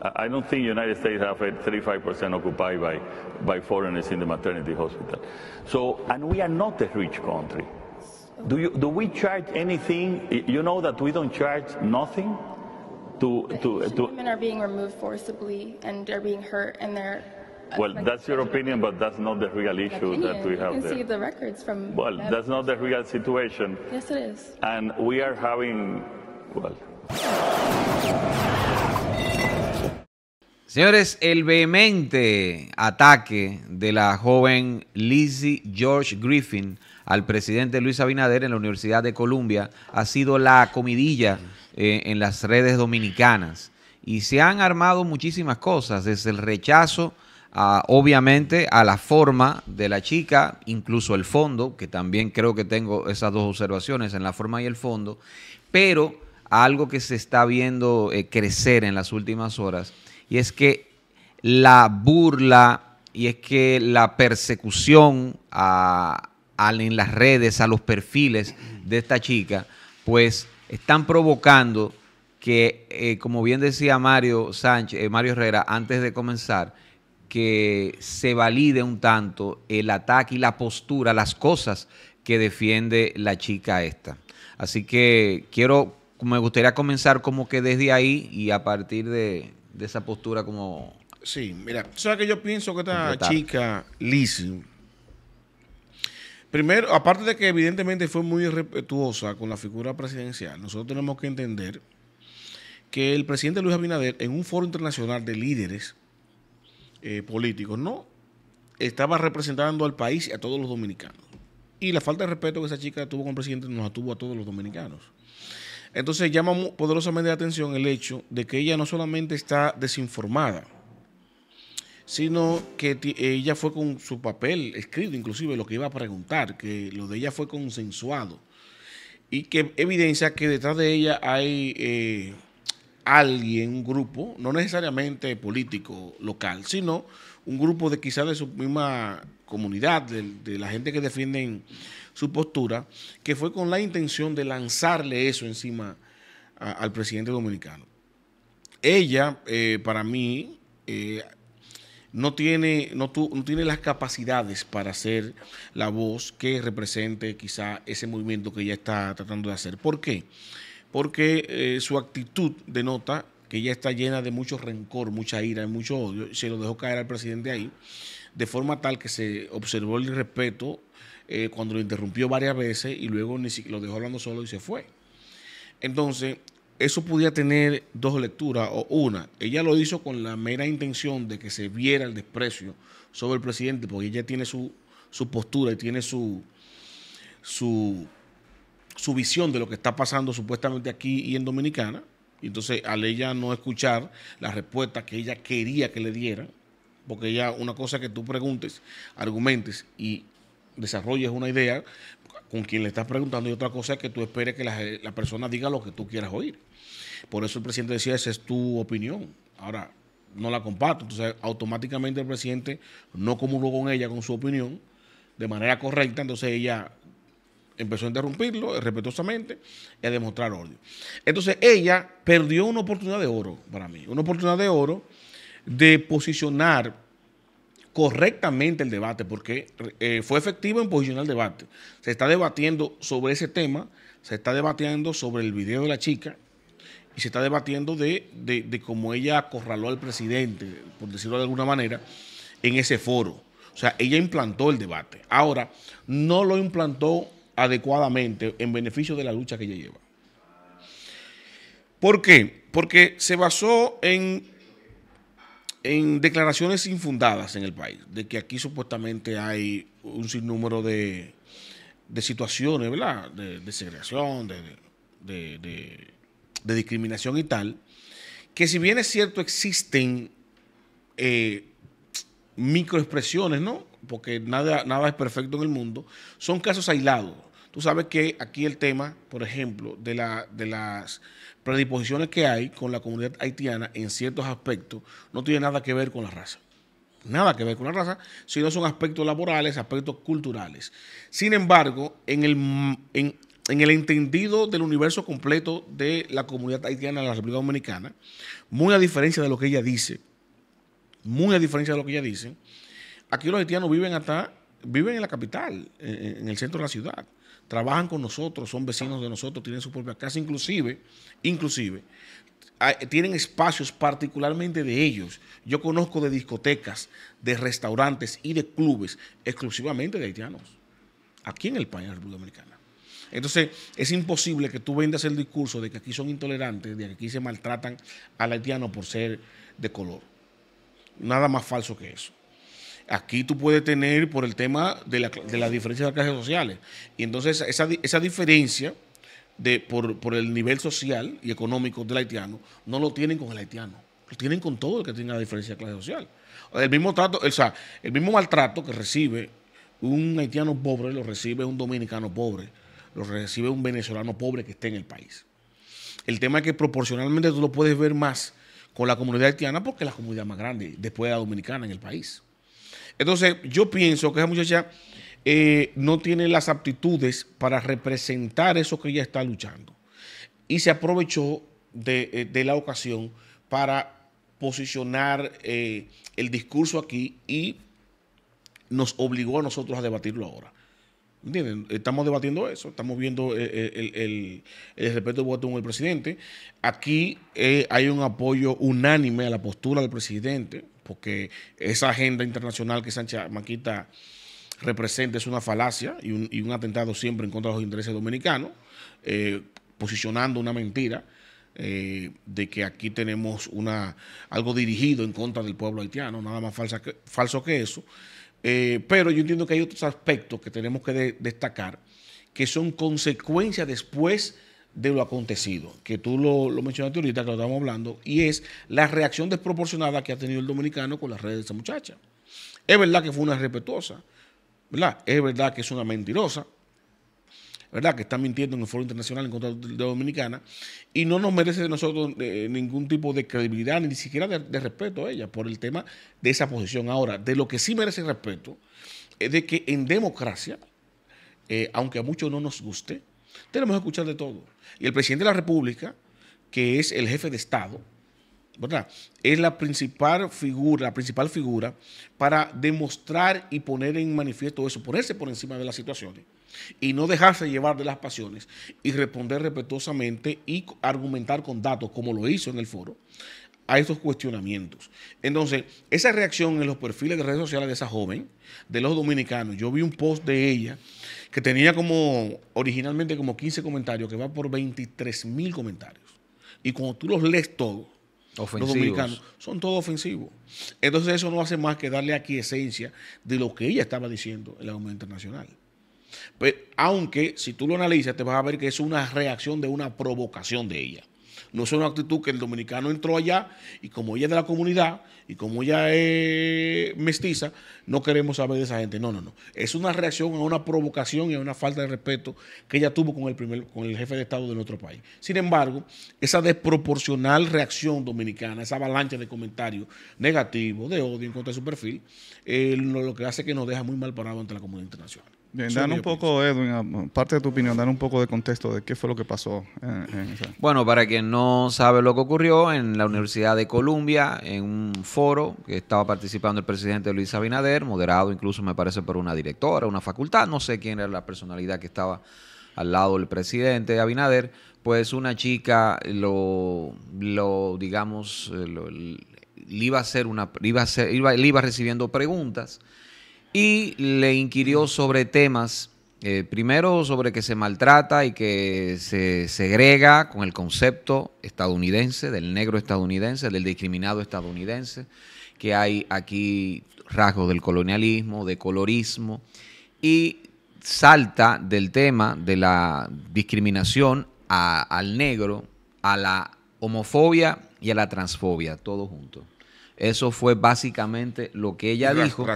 I don't think United States have a 35% occupied by, by foreigners in the maternity hospital. So, and we are not a rich country. Do, you, do we charge anything? You know that we don't charge nothing to... to, to women are being removed forcibly and they're being hurt and they're well, like that's your opinion, but that's not the real issue opinion. that we have you can there. see the records from. Well, that's not the real situation. Yes, it is. And we are having, well. Señores, el vehemente ataque de la joven Lizzie George Griffin al presidente Luis Abinader en la Universidad de Columbia ha sido la comidilla eh, en las redes dominicanas. Y se han armado muchísimas cosas, desde el rechazo, a, obviamente, a la forma de la chica, incluso el fondo, que también creo que tengo esas dos observaciones en la forma y el fondo, pero algo que se está viendo eh, crecer en las últimas horas y es que la burla y es que la persecución a, en las redes, a los perfiles de esta chica, pues están provocando que, eh, como bien decía Mario Sánchez, eh, Mario Herrera, antes de comenzar, que se valide un tanto el ataque y la postura, las cosas que defiende la chica esta. Así que quiero, me gustaría comenzar como que desde ahí y a partir de, de esa postura como... Sí, mira, ¿sabes que yo pienso que esta chica, Liz, primero, aparte de que evidentemente fue muy irrespetuosa con la figura presidencial, nosotros tenemos que entender que el presidente Luis Abinader, en un foro internacional de líderes eh, políticos, no estaba representando al país y a todos los dominicanos. Y la falta de respeto que esa chica tuvo con el presidente nos atuvo a todos los dominicanos. Entonces llama poderosamente la atención el hecho de que ella no solamente está desinformada, sino que ella fue con su papel escrito, inclusive lo que iba a preguntar, que lo de ella fue consensuado y que evidencia que detrás de ella hay eh, alguien, un grupo, no necesariamente político local, sino un grupo de quizás de su misma comunidad, de, la gente que defienden su postura, que fue con la intención de lanzarle eso encima al presidente dominicano. Ella, eh, para mí, eh, no tiene, no, tiene las capacidades para ser la voz que represente quizá ese movimiento que ella está tratando de hacer. ¿Por qué? porque eh, su actitud denota que ella está llena de mucho rencor, mucha ira, y mucho odio, se lo dejó caer al presidente ahí, de forma tal que se observó el respeto eh, cuando lo interrumpió varias veces y luego ni lo dejó hablando solo y se fue. Entonces, eso podía tener dos lecturas o una. Ella lo hizo con la mera intención de que se viera el desprecio sobre el presidente, porque ella tiene su, postura y tiene su, su su visión de lo que está pasando supuestamente aquí y en Dominicana. Y entonces, al ella no escuchar la respuesta que ella quería que le diera, porque ella, una cosa es que tú preguntes, argumentes y desarrolles una idea con quien le estás preguntando, y otra cosa es que tú esperes que la, la persona diga lo que tú quieras oír. Por eso el presidente decía, esa es tu opinión. Ahora, no la comparto. Entonces, automáticamente el presidente no comulgó con ella, con su opinión, de manera correcta. Entonces, ella empezó a interrumpirlo respetuosamente y a demostrar odio. Entonces ella perdió una oportunidad de oro para mí, una oportunidad de oro de posicionar correctamente el debate, porque eh, fue efectivo en posicionar el debate. Se está debatiendo sobre ese tema, se está debatiendo sobre el video de la chica y se está debatiendo de, de, de cómo ella acorraló al presidente, por decirlo de alguna manera, en ese foro. O sea, ella implantó el debate. Ahora, no lo implantó adecuadamente en beneficio de la lucha que ella lleva. ¿Por qué? Porque se basó en, en declaraciones infundadas en el país, de que aquí supuestamente hay un sinnúmero de, situaciones, ¿verdad? De, segregación, de, discriminación y tal, que si bien es cierto existen eh, microexpresiones, ¿no? Porque nada, nada es perfecto en el mundo, son casos aislados. Tú sabes que aquí el tema, por ejemplo, de, las predisposiciones que hay con la comunidad haitiana en ciertos aspectos no tiene nada que ver con la raza. Nada que ver con la raza, sino son aspectos laborales, aspectos culturales. Sin embargo, en el, entendido del universo completo de la comunidad haitiana en la República Dominicana, muy a diferencia de lo que ella dice, muy a diferencia de lo que ella dice, aquí los haitianos viven hasta, viven en la capital, en el centro de la ciudad trabajan con nosotros, son vecinos de nosotros, tienen su propia casa, inclusive, inclusive, tienen espacios particularmente de ellos. Yo conozco de discotecas, de restaurantes y de clubes exclusivamente de haitianos, aquí en el país, en la República Dominicana. Entonces, es imposible que tú vendas el discurso de que aquí son intolerantes, de que aquí se maltratan al haitiano por ser de color. Nada más falso que eso. Aquí tú puedes tener por el tema de las diferencias de clases sociales. Y entonces esa, diferencia por, el nivel social y económico del haitiano no lo tienen con el haitiano. Lo tienen con todo el que tenga la diferencia de clase social. El mismo, trato, o sea, el mismo maltrato que recibe un haitiano pobre lo recibe un dominicano pobre, lo recibe un venezolano pobre que esté en el país. El tema es que proporcionalmente tú lo puedes ver más con la comunidad haitiana porque es la comunidad más grande después de la dominicana en el país. Entonces, yo pienso que esa muchacha eh, no tiene las aptitudes para representar eso que ella está luchando. Y se aprovechó de, eh, la ocasión para posicionar eh, el discurso aquí y nos obligó a nosotros a debatirlo ahora. ¿Entienden? Estamos debatiendo eso, estamos viendo eh, eh, el, respeto del voto con el presidente. Aquí eh, hay un apoyo unánime a la postura del presidente, porque esa agenda internacional que Sánchez Maquita representa es una falacia y un, atentado siempre en contra de los intereses dominicanos, posicionando una mentira. de que aquí tenemos una, algo dirigido en contra del pueblo haitiano, nada más falsa que, falso que eso. Eh, pero yo entiendo que hay otros aspectos que tenemos que destacar que son consecuencias después de lo acontecido, que tú lo, lo, mencionaste ahorita, que lo estamos hablando, y es la reacción desproporcionada que ha tenido el dominicano con las redes de esa muchacha. Es verdad que fue una respetuosa, ¿verdad? Es verdad que es una mentirosa, ¿verdad? Que está mintiendo en el foro internacional en contra de Dominicana y no nos merece de nosotros eh, ningún tipo de credibilidad, ni siquiera de, respeto a ella por el tema de esa posición. Ahora, de lo que sí merece respeto es de que en democracia, eh, aunque a muchos no nos guste, tenemos que escuchar de todo. Y el presidente de la República, que es el jefe de Estado, ¿verdad? Es la principal figura, la principal figura para demostrar y poner en manifiesto eso, ponerse por encima de las situaciones y no dejarse llevar de las pasiones y responder respetuosamente y argumentar con datos, como lo hizo en el foro, a esos cuestionamientos. Entonces, esa reacción en los perfiles de redes sociales de esa joven, de los dominicanos, yo vi un post de ella que tenía como originalmente como 15 comentarios, que va por 23 mil comentarios. Y cuando tú los lees todos, Los dominicanos son todos ofensivos. Entonces eso no hace más que darle aquí esencia de lo que ella estaba diciendo en la Unión internacional. Pues, aunque si tú lo analizas, te vas a ver que es una reacción de una provocación de ella. No es una actitud que el dominicano entró allá y como ella es de la comunidad y como ella es mestiza, no queremos saber de esa gente. No, no, no. Es una reacción a una provocación y a una falta de respeto que ella tuvo con el, primer, con el jefe de Estado de nuestro país. Sin embargo, esa desproporcional reacción dominicana, esa avalancha de comentarios negativos, de odio en contra de su perfil, eh, lo que hace que nos deja muy mal parado ante la comunidad internacional. Dame un poco, Edwin, parte de tu opinión, dan un poco de contexto de qué fue lo que pasó. Bueno, para quien no sabe lo que ocurrió, en la Universidad de Columbia, en un foro que estaba participando el presidente Luis Abinader, moderado incluso me parece por una directora, una facultad, no sé quién era la personalidad que estaba al lado del presidente Abinader, pues una chica lo, lo digamos, eh, iba a hacer una, iba iba, le iba recibiendo preguntas y le inquirió mm. sobre temas. Eh, primero sobre que se maltrata y que se segrega con el concepto estadounidense, del negro estadounidense, del discriminado estadounidense, que hay aquí rasgos del colonialismo, de colorismo, y salta del tema de la discriminación al negro, a la homofobia y a la transfobia, todo junto. Eso fue básicamente lo que ella dijo.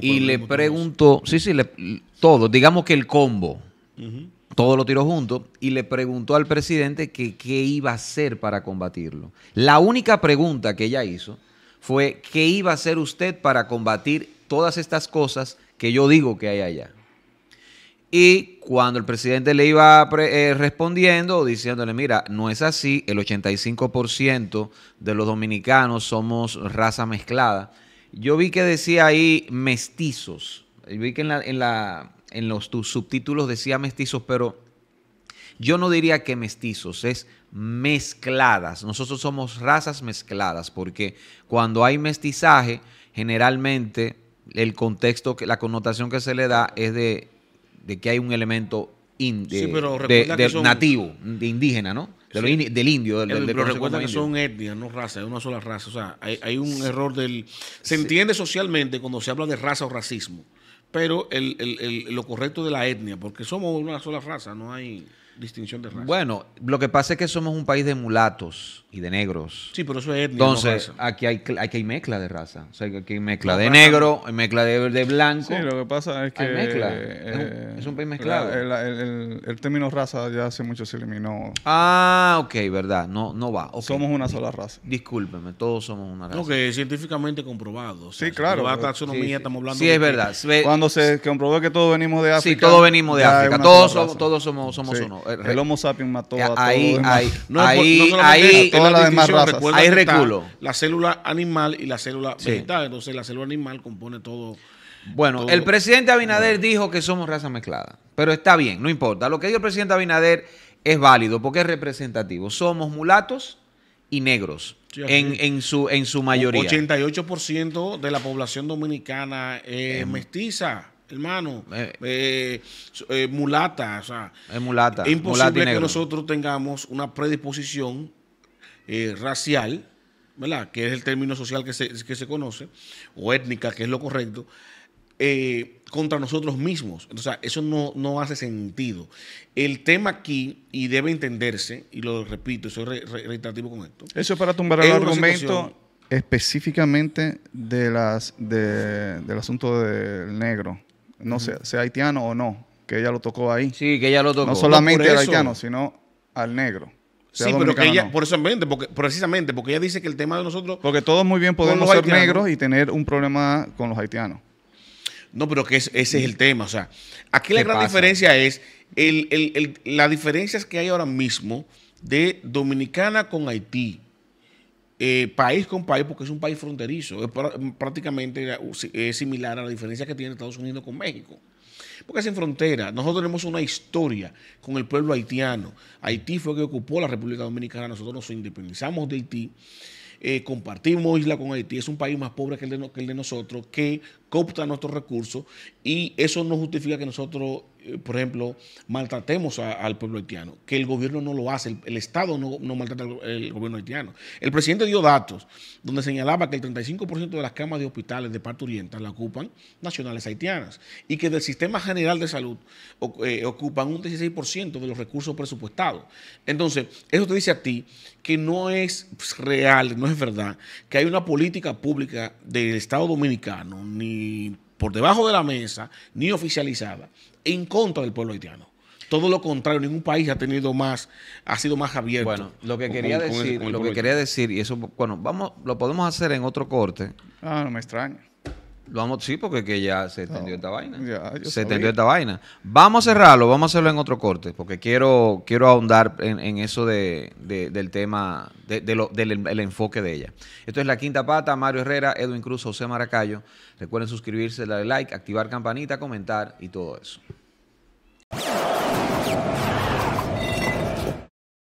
y le preguntó, sí, sí, le, todo, digamos que el combo, todo lo tiró junto, y le preguntó al presidente que qué iba a hacer para combatirlo. La única pregunta que ella hizo fue, ¿qué iba a hacer usted para combatir todas estas cosas que yo digo que hay allá? Y cuando el presidente le iba eh, respondiendo, diciéndole, mira, no es así, el 85% de los dominicanos somos raza mezclada. Yo vi que decía ahí mestizos, vi que en, los subtítulos decía mestizos, pero yo no diría que mestizos, es mezcladas. Nosotros somos razas mezcladas, porque cuando hay mestizaje, generalmente el contexto, la connotación que se le da es de de que hay un elemento indio nativo, de indígena, ¿no? del indio. Del, pero recuerda que son etnias, no raza, es una sola raza. O sea, hay, un error del... Se entiende socialmente cuando se habla de raza o racismo, pero el, lo correcto de la etnia, porque somos una sola raza, no hay distinción de raza. Bueno, lo que pasa es que somos un país de mulatos y de negros. Sí, pero eso es étnico. Entonces, aquí, hay, que hay mezcla de raza. O sea, aquí hay mezcla de negro, hay mezcla de, de, blanco. Sí, lo que pasa es que... Hay mezcla. Eh, es, un, país mezclado. el, término raza ya hace mucho se eliminó. Ah, ok, verdad. No, no va. Somos una sola raza. Discúlpeme, todos somos una raza. No, que científicamente comprobado. sí, claro. La taxonomía estamos hablando... Sí, es verdad. Cuando se comprobó que todos venimos de África... Sí, todos venimos de África. Todos somos, todos somos, somos uno el Homo sapiens mató a todos los ahí, ahí, ahí, Hay reculo. La célula animal y la célula vegetal. Entonces, la célula animal compone todo. Bueno, el presidente Abinader dijo que somos raza mezclada. Pero está bien, no importa. Lo que dijo el presidente Abinader es válido porque es representativo. Somos mulatos y negros. en, en, su, en su mayoría. 88% de la población dominicana es em, mestiza hermano, eh. Eh, eh, mulata, o sea, es mulata. imposible que nosotros tengamos una predisposición racial, ¿verdad? Que es el término social que se, que se conoce, o étnica, que es lo correcto, contra nosotros mismos. O sea, eso no, no, hace sentido. El tema aquí, y debe entenderse, y lo repito, soy reiterativo con esto. Eso es para tumbar el argumento específicamente de las, de, del asunto del negro no sea, haitiano o no, que ella lo tocó ahí. Sí, que ella lo tocó. No solamente al haitiano, sino al negro. Sí, pero que ella, por eso, porque, precisamente, porque ella dice que el tema de nosotros... Porque todos muy bien podemos ser negros y tener un problema con los haitianos. No, pero que ese es el tema. O sea, aquí la gran diferencia es la diferencia es que hay ahora mismo de Dominicana con Haití eh, país con país, porque es un país fronterizo. prácticamente eh, es similar a la diferencia que tiene Estados Unidos con México. Porque es en frontera. Nosotros tenemos una historia con el pueblo haitiano. Haití fue que ocupó la República Dominicana. Nosotros nos independizamos de Haití. Eh, compartimos isla con Haití. Es un país más pobre que el de, que el de nosotros, que coopta nuestros recursos y eso no justifica que nosotros, eh, por ejemplo, maltratemos al pueblo haitiano, que el gobierno no lo hace, el, Estado no, no maltrata al el gobierno haitiano. El presidente dio datos donde señalaba que el 35% de las camas de hospitales de parte oriental la ocupan nacionales haitianas y que del sistema general de salud eh, ocupan un 16% de los recursos presupuestados. Entonces, eso te dice a ti que no es real, no es verdad, que hay una política pública del Estado dominicano, ni por debajo de la mesa, ni oficializada, en contra del pueblo haitiano. Todo lo contrario, ningún país ha tenido más, ha sido más abierto. lo que quería decir, lo que quería decir, y eso, bueno, vamos, lo podemos hacer en otro corte. Ah, no me extraña vamos, sí, porque que ya se extendió esta vaina. se extendió esta vaina. Vamos a cerrarlo, vamos a hacerlo en otro corte, porque quiero, quiero ahondar en, eso de, del tema, del enfoque de ella. Esto es La Quinta Pata, Mario Herrera, Edwin Cruz, José Maracayo. Recuerden suscribirse, darle like, activar campanita, comentar y todo eso.